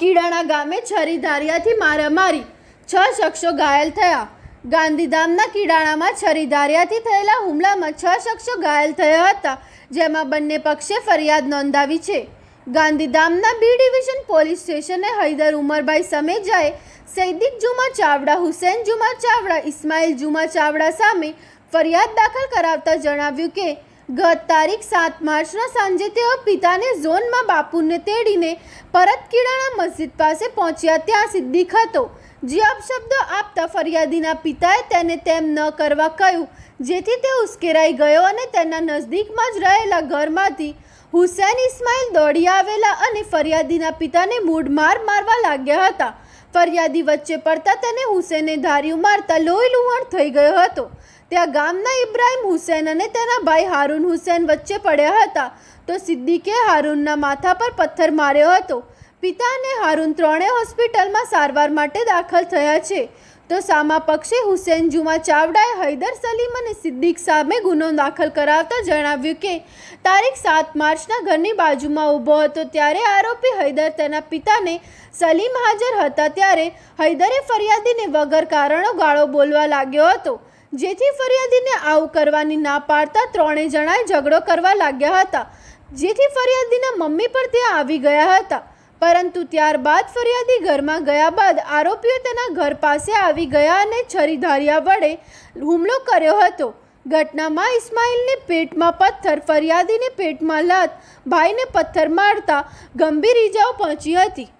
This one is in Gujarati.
કીડાણા ગામે છરી ધારિયાથી મારામારી છ શખ્સો ઘાયલ થયા ગાંધીધામના કીડાણામાં છરી ધારિયાથી થયેલા હુમલામાં છ શખ્સો ઘાયલ થયા હતા જેમાં બંને પક્ષે ફરિયાદ નોંધાવી છે ગાંધીધામના બી ડિવિઝન પોલીસ સ્ટેશને હૈદર ઉમરભાઈ સમેજાએ સૈદિક જુમા ચાવડા હુસેન જુમા ચાવડા ઇસ્માઇલ જુમા ચાવડા સામે ફરિયાદ દાખલ કરાવતા જણાવ્યું કે ગત તારીખ સાત માર્ચના સાંજે તેઓ પિતાને ઝોનમાં બાપુને તેડીને પરત કિરાણા મસ્જિદ પાસે પહોંચ્યા ત્યાં સિદ્દીક હતો જે અપશબ્દો આપતા ફરિયાદીના પિતાએ તેને તેમ ન કરવા કહ્યું જેથી તે ઉશ્કેરાઈ ગયો અને તેના નજદીકમાં જ રહેલા ઘરમાંથી હુસૈન ઇસ્માઇલ દોડી આવેલા અને ફરિયાદીના પિતાને મૂઢ માર મારવા લાગ્યા હતા ફરિયાદી વચ્ચે પડતા તેને હુસેને ધાર્યું મારતા લોહી લુહાણ થઈ ગયો હતો ત્યાં ગામના ઇબ્રાહિમ હુસેન અને તેના ભાઈ હારૂન હુસેન વચ્ચે પડ્યા હતા તો સિદ્દીકે હારૂનના માથા પર પથ્થર માર્યો હતો પિતા અને હારૂન ત્રણેય હોસ્પિટલમાં સારવાર માટે દાખલ થયા છે તો સામા પક્ષે હુસેન જુમા ચાવડાએ હૈદર સલીમ અને સિદ્દીક સામે ગુનો દાખલ કરાવતા જણાવ્યું કે તારીખ સાત માર્ચના ઘરની બાજુમાં ઊભો હતો ત્યારે આરોપી હૈદર તેના પિતાને સલીમ હાજર હતા ત્યારે હૈદરે ફરિયાદીને વગર કારણો ગાળો બોલવા લાગ્યો હતો જેથી ફરિયાદીને આવું કરવાની ના પાડતા ત્રણેય જણાએ ઝઘડો કરવા લાગ્યા હતા જેથી ફરિયાદીના મમ્મી પણ ત્યાં આવી ગયા હતા પરંતુ ત્યારબાદ ફરિયાદી ઘરમાં ગયા બાદ આરોપીઓ તેના ઘર પાસે આવી ગયા અને છરી ધારિયા વડે હુમલો કર્યો હતો ઘટનામાં ઇસ્માઇલને પેટમાં પથ્થર ફરિયાદીને પેટમાં લાત ભાઈને પથ્થર મારતા ગંભીર ઈજાઓ પહોંચી હતી